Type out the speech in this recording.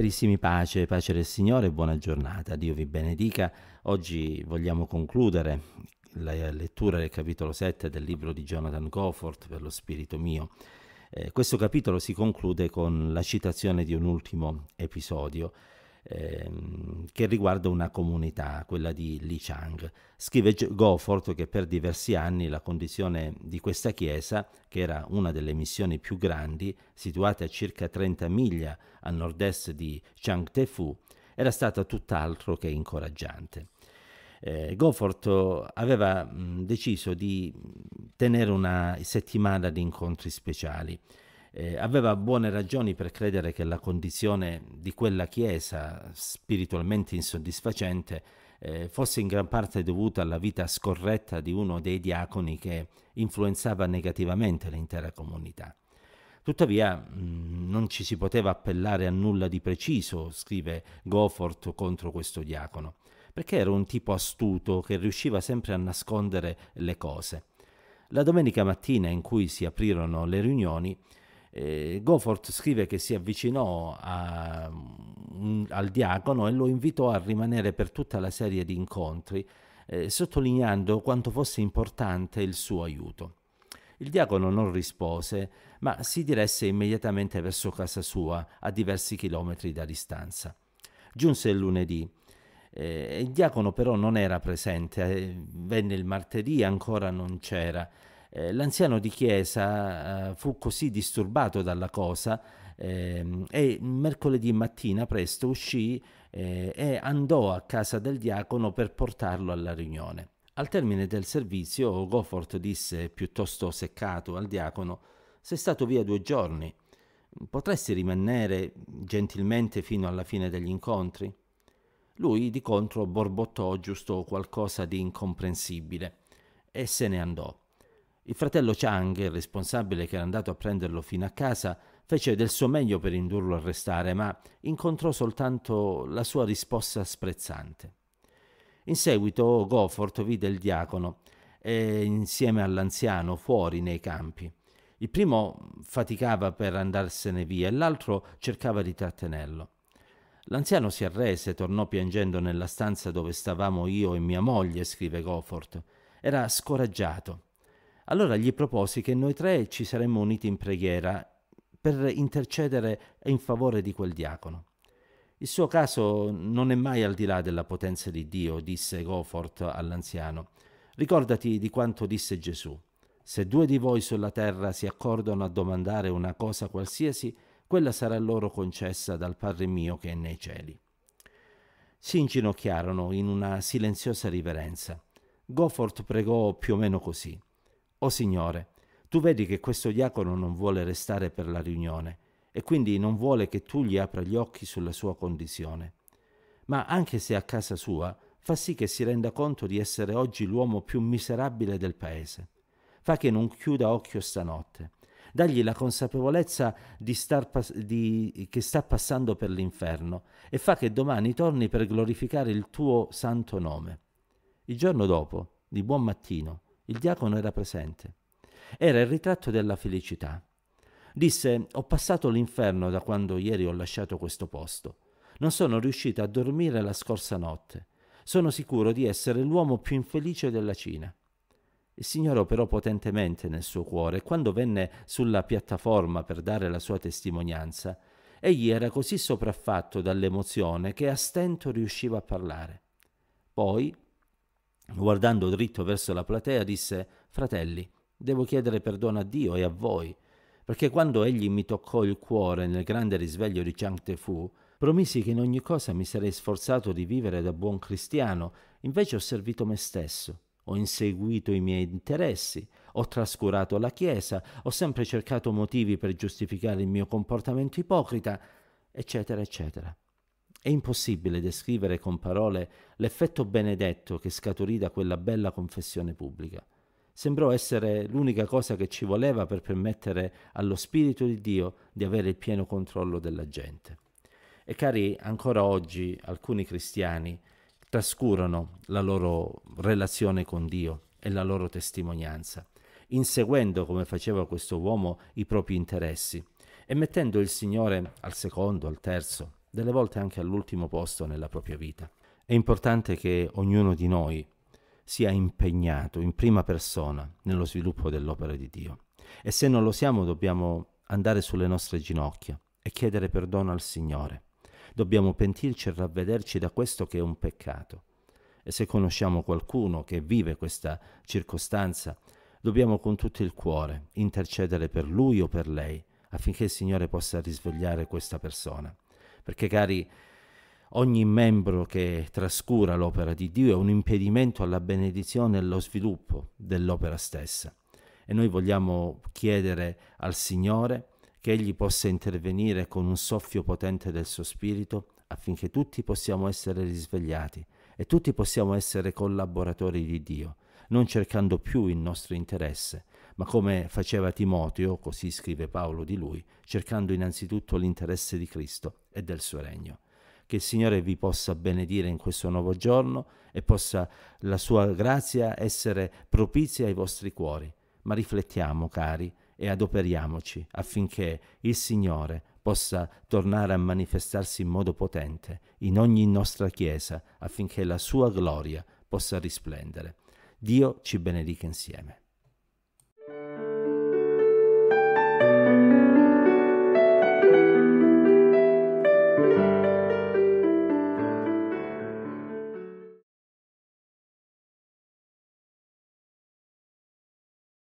Carissimi pace, pace del Signore, buona giornata, Dio vi benedica. Oggi vogliamo concludere la lettura del capitolo 7 del libro di Jonathan Gofford per lo spirito mio. Eh, questo capitolo si conclude con la citazione di un ultimo episodio ehm, che riguarda una comunità, quella di Li Chang. Scrive Goforth che per diversi anni la condizione di questa chiesa, che era una delle missioni più grandi, situate a circa 30 miglia a nord-est di Changtefu, era stata tutt'altro che incoraggiante. Eh, Goforth aveva mh, deciso di tenere una settimana di incontri speciali eh, aveva buone ragioni per credere che la condizione di quella Chiesa, spiritualmente insoddisfacente, eh, fosse in gran parte dovuta alla vita scorretta di uno dei diaconi che influenzava negativamente l'intera comunità. Tuttavia mm, non ci si poteva appellare a nulla di preciso, scrive Gofford contro questo diacono, perché era un tipo astuto che riusciva sempre a nascondere le cose. La domenica mattina in cui si aprirono le riunioni, eh, Gofford scrive che si avvicinò a, mh, mm, al diacono e lo invitò a rimanere per tutta la serie di incontri, eh, sottolineando quanto fosse importante il suo aiuto. Il diacono non rispose, ma si diresse immediatamente verso casa sua, a diversi chilometri da distanza. Giunse il lunedì. Eh, il diacono però non era presente, eh, venne il martedì e ancora non c'era. Eh, l'anziano di chiesa eh, fu così disturbato dalla cosa ehm, e mercoledì mattina presto uscì eh, e andò a casa del diacono per portarlo alla riunione. Al termine del servizio Gofford disse piuttosto seccato al diacono sei stato via due giorni, potresti rimanere gentilmente fino alla fine degli incontri? Lui di contro borbottò giusto qualcosa di incomprensibile e se ne andò. Il fratello Chang, il responsabile che era andato a prenderlo fino a casa, fece del suo meglio per indurlo a restare, ma incontrò soltanto la sua risposta sprezzante. In seguito Gofford vide il diacono e insieme all'anziano fuori nei campi. Il primo faticava per andarsene via e l'altro cercava di trattenerlo. L'anziano si arrese e tornò piangendo nella stanza dove stavamo io e mia moglie, scrive Gofford. Era scoraggiato. Allora gli proposi che noi tre ci saremmo uniti in preghiera per intercedere in favore di quel diacono. Il suo caso non è mai al di là della potenza di Dio, disse Goforth all'anziano. Ricordati di quanto disse Gesù. Se due di voi sulla terra si accordano a domandare una cosa qualsiasi, quella sarà loro concessa dal Padre mio che è nei cieli. Si inginocchiarono in una silenziosa riverenza. Goforth pregò più o meno così. O Signore, tu vedi che questo diacono non vuole restare per la riunione e quindi non vuole che tu gli apra gli occhi sulla sua condizione. Ma anche se a casa sua, fa sì che si renda conto di essere oggi l'uomo più miserabile del paese. Fa che non chiuda occhio stanotte. Dagli la consapevolezza di star pas- di... che sta passando per l'inferno e fa che domani torni per glorificare il tuo santo nome. Il giorno dopo, di buon mattino, il diacono era presente. Era il ritratto della felicità. Disse, ho passato l'inferno da quando ieri ho lasciato questo posto. Non sono riuscito a dormire la scorsa notte. Sono sicuro di essere l'uomo più infelice della Cina. Il Signore operò potentemente nel suo cuore e quando venne sulla piattaforma per dare la sua testimonianza, egli era così sopraffatto dall'emozione che a stento riusciva a parlare. Poi, Guardando dritto verso la platea disse, Fratelli, devo chiedere perdono a Dio e a voi, perché quando egli mi toccò il cuore nel grande risveglio di Chang Te Fu, promisi che in ogni cosa mi sarei sforzato di vivere da buon cristiano, invece ho servito me stesso, ho inseguito i miei interessi, ho trascurato la Chiesa, ho sempre cercato motivi per giustificare il mio comportamento ipocrita, eccetera, eccetera. È impossibile descrivere con parole l'effetto benedetto che scaturì da quella bella confessione pubblica. Sembrò essere l'unica cosa che ci voleva per permettere allo Spirito di Dio di avere il pieno controllo della gente. E cari, ancora oggi alcuni cristiani trascurano la loro relazione con Dio e la loro testimonianza, inseguendo come faceva questo uomo i propri interessi e mettendo il Signore al secondo, al terzo, delle volte anche all'ultimo posto nella propria vita. È importante che ognuno di noi sia impegnato in prima persona nello sviluppo dell'opera di Dio. E se non lo siamo dobbiamo andare sulle nostre ginocchia e chiedere perdono al Signore. Dobbiamo pentirci e ravvederci da questo che è un peccato. E se conosciamo qualcuno che vive questa circostanza, dobbiamo con tutto il cuore intercedere per lui o per lei affinché il Signore possa risvegliare questa persona. Perché cari, ogni membro che trascura l'opera di Dio è un impedimento alla benedizione e allo sviluppo dell'opera stessa. E noi vogliamo chiedere al Signore che Egli possa intervenire con un soffio potente del suo Spirito affinché tutti possiamo essere risvegliati e tutti possiamo essere collaboratori di Dio, non cercando più il nostro interesse, ma come faceva Timoteo, così scrive Paolo di lui, cercando innanzitutto l'interesse di Cristo e del suo regno. Che il Signore vi possa benedire in questo nuovo giorno e possa la sua grazia essere propizia ai vostri cuori. Ma riflettiamo, cari, e adoperiamoci affinché il Signore possa tornare a manifestarsi in modo potente in ogni nostra Chiesa, affinché la sua gloria possa risplendere. Dio ci benedica insieme.